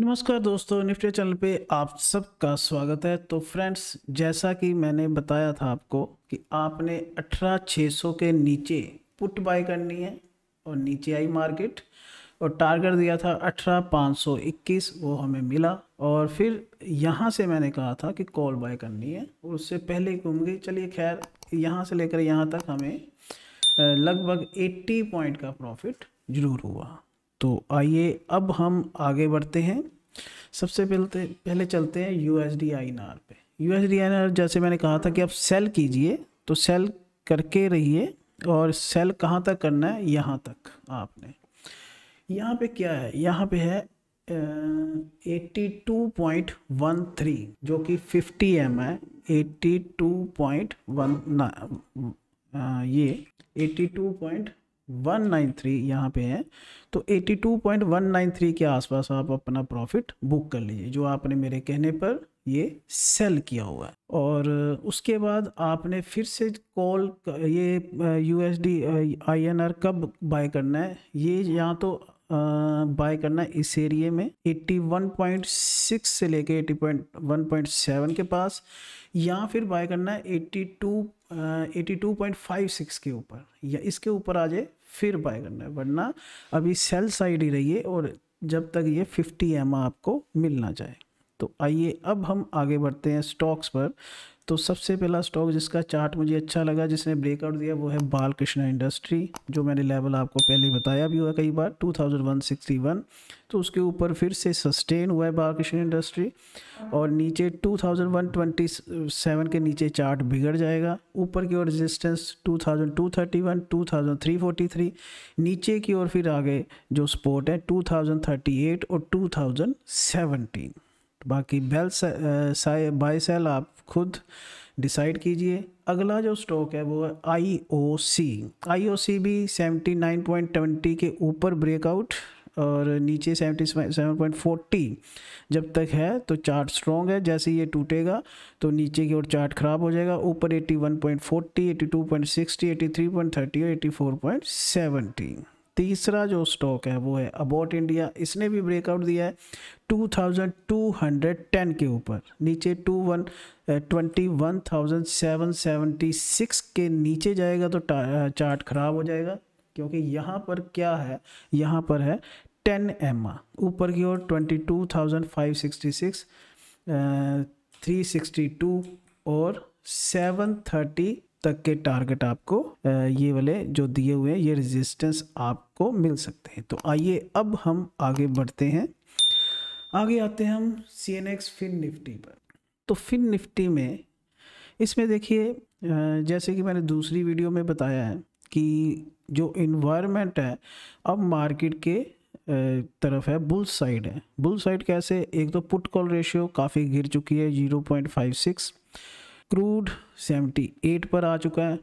नमस्कार दोस्तों Nifty channel पे आप सबका स्वागत है तो फ्रेंड्स जैसा कि मैंने बताया था आपको कि आपने अठारह छः सौ के नीचे पुट बाय करनी है और नीचे आई मार्केट और टारगेट दिया था अठारह पाँच सौ इक्कीस वो हमें मिला और फिर यहाँ से मैंने कहा था कि कॉल बाय करनी है और उससे पहले घूम गई चलिए खैर यहाँ से लेकर यहाँ तक हमें लगभग एट्टी पॉइंट का प्रॉफिट ज़रूर हुआ तो आइए अब हम आगे बढ़ते हैं सबसे पहले पहले चलते हैं यू एस डी आई नार पर पे यू एस डी आई नार जैसे मैंने कहा था कि आप सेल कीजिए तो सेल करके रहिए और सेल कहाँ तक करना है यहाँ तक आपने यहाँ पे क्या है यहाँ पे है eighty two point one three जो कि फिफ्टी एम है एट्टी टू पॉइंट वन ये एट्टी टू पॉइंट 193 यहाँ पे है तो 82.193 के आसपास आप अपना प्रॉफिट बुक कर लीजिए जो आपने मेरे कहने पर ये सेल किया हुआ है और उसके बाद आपने फिर से कॉल ये U S D I N R कब बाय करना है ये यहाँ तो बाय करना है इस एरिए में 81.6 से लेके 80.1.7 के पास या फिर बाय करना है 82 eighty two point five six के ऊपर या इसके ऊपर आ जाए फिर बाय करना है वरना अभी सेल साइड ही रहिए और जब तक ये फिफ्टी एम आपको मिलना चाहिए तो आइए अब हम आगे बढ़ते हैं स्टॉक्स पर तो सबसे पहला स्टॉक जिसका चार्ट मुझे अच्छा लगा जिसने ब्रेकआउट दिया वो है बाल कृष्णा इंडस्ट्री जो मैंने लेवल आपको पहले बताया भी हुआ कई बार 2161 तो उसके ऊपर फिर से सस्टेन हुआ है बाल कृष्णा इंडस्ट्री और नीचे 2127 के नीचे चार्ट बिगड़ जाएगा ऊपर की ओर रेजिस्टेंस 2231 2343 नीचे की ओर फिर आगे जो स्पोर्ट है टू और टू बाकी बेल बाई सेल आप खुद डिसाइड कीजिए अगला जो स्टॉक है वो है आई ओ सी आई ओ सी भी सेवेंटी नाइन पॉइंट ट्वेंटी के ऊपर ब्रेकआउट और नीचे सेवेंटी सेवन पॉइंट फोर्टी जब तक है तो चार्ट स्ट्रॉन्ग है जैसे ये टूटेगा तो नीचे की ओर चार्ट ख़राब हो जाएगा ऊपर eighty one point forty eighty two point sixty eighty three point thirty और एटी फोर पॉइंट सेवेंटी तीसरा जो स्टॉक है वो है अबाउट इंडिया इसने भी ब्रेकआउट दिया है two two thousand hundred ten के ऊपर नीचे two one twenty one thousand seven seventy six के नीचे जाएगा तो चार्ट ख़राब हो जाएगा क्योंकि यहाँ पर क्या है यहाँ पर है टेन एम ऊपर की ओर twenty two thousand five sixty six three sixty two और सेवन थर्टी तक के टारगेट आपको ये वाले जो दिए हुए हैं ये रेजिस्टेंस आपको मिल सकते हैं तो आइए अब हम आगे बढ़ते हैं आगे आते हैं हम C N X fin Nifty पर तो फिन निफ्टी में इसमें देखिए जैसे कि मैंने दूसरी वीडियो में बताया है कि जो इन्वायरमेंट है अब मार्केट के तरफ है बुल साइड है बुल साइड कैसे एक तो पुट कॉल रेशियो काफ़ी गिर चुकी है zero point five six crude 78 पर आ चुका है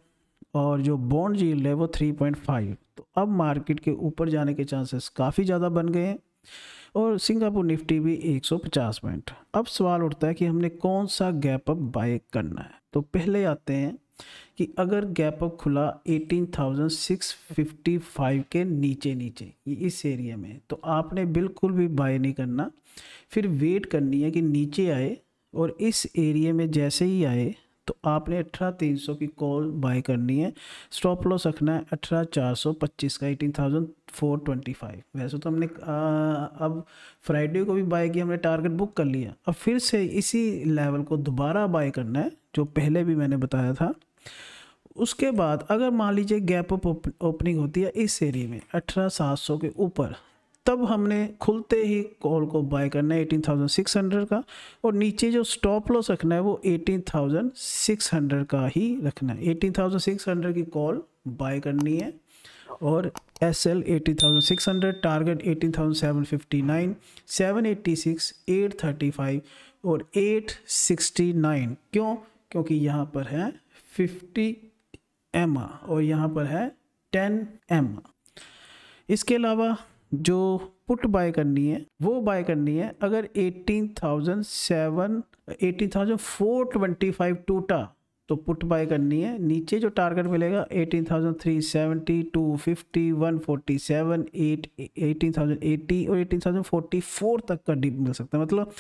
और जो बॉन्ड जील्ड है वो 3.5 तो अब मार्केट के ऊपर जाने के चांसेस काफ़ी ज़्यादा बन गए हैं और सिंगापुर निफ्टी भी 150 पॉइंट अब सवाल उठता है कि हमने कौन सा गैप अप बाय करना है तो पहले आते हैं कि अगर गैप अप खुला 18,655 के नीचे नीचे इस एरिया में तो आपने बिल्कुल भी बाय नहीं करना फिर वेट करनी है कि नीचे आए और इस एरिए में जैसे ही आए तो आपने अठारह तीन सौ की कॉल बाय करनी है स्टॉप लॉस रखना है अठारह चार सौ पच्चीस का eighteen thousand four twenty five वैसे तो हमने आ, अब फ्राइडे को भी बाय किया हमने टारगेट बुक कर लिया अब फिर से इसी लेवल को दोबारा बाय करना है जो पहले भी मैंने बताया था उसके बाद अगर मान लीजिए गैप अप ओपनिंग होती है इस एरिए में अठारह सात सौ के ऊपर तब हमने खुलते ही कॉल को बाय करना है 18,600 का और नीचे जो स्टॉप लॉस रखना है वो 18,600 का ही रखना है 18,600 की कॉल बाय करनी है और S L eighteen thousand six hundred target eighteen thousand seven fifty nine seven eighty six eight thirty five और एट सिक्सटी नाइन क्यों क्योंकि यहाँ पर है फिफ्टी एम और यहाँ पर है टेन एम इसके अलावा जो पुट बाय करनी है वो बाय करनी है अगर eighteen thousand seven eighteen thousand four twenty five टूटा तो पुट बाय करनी है नीचे जो टारगेट मिलेगा eighteen thousand three seventy two fifty one forty seven eight eighteen thousand eighty और एटीन थाउजेंड फोर्टी फोर तक का डिप मिल सकता है मतलब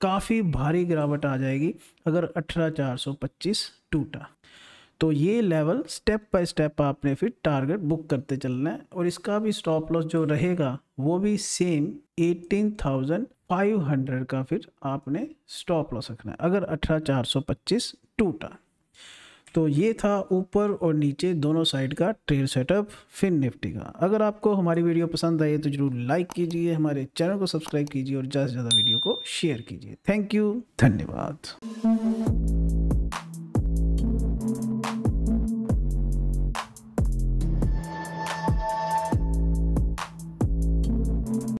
काफ़ी भारी गिरावट आ जाएगी अगर अठारह चार सौ पच्चीस टूटा तो ये लेवल स्टेप बाय स्टेप आपने फिर टारगेट बुक करते चलना है और इसका भी स्टॉप लॉस जो रहेगा वो भी सेम 18,500 का फिर आपने स्टॉप लॉस रखना है अगर 18,425 टूटा तो ये था ऊपर और नीचे दोनों साइड का ट्रेड सेटअप फिन निफ्टी का अगर आपको हमारी वीडियो पसंद आई तो ज़रूर लाइक कीजिए हमारे चैनल को सब्सक्राइब कीजिए और ज़्यादा से ज़्यादा वीडियो को शेयर कीजिए थैंक यू धन्यवाद